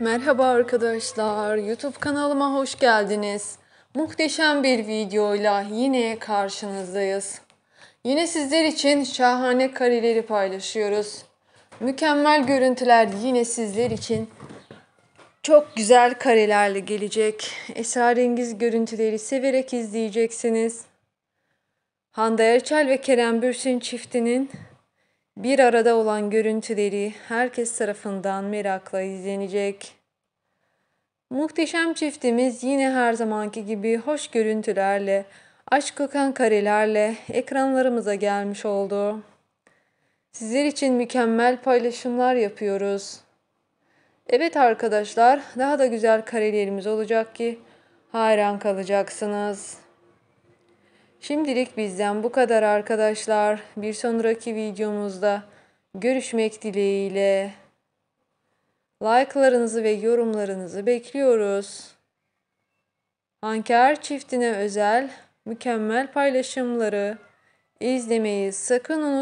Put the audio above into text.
Merhaba arkadaşlar, YouTube kanalıma hoş geldiniz. Muhteşem bir videoyla yine karşınızdayız. Yine sizler için şahane kareleri paylaşıyoruz. Mükemmel görüntüler yine sizler için çok güzel karelerle gelecek. Esrarengiz görüntüleri severek izleyeceksiniz. Hande Erçel ve Kerem Bürsin çiftinin bir arada olan görüntüleri herkes tarafından merakla izlenecek. Muhteşem çiftimiz yine her zamanki gibi hoş görüntülerle, aşk kokan karelerle ekranlarımıza gelmiş oldu. Sizler için mükemmel paylaşımlar yapıyoruz. Evet arkadaşlar, daha da güzel karelerimiz olacak ki hayran kalacaksınız.'' Şimdilik bizden bu kadar arkadaşlar. Bir sonraki videomuzda görüşmek dileğiyle. Like'larınızı ve yorumlarınızı bekliyoruz. Anker çiftine özel mükemmel paylaşımları izlemeyi sakın unutmayın.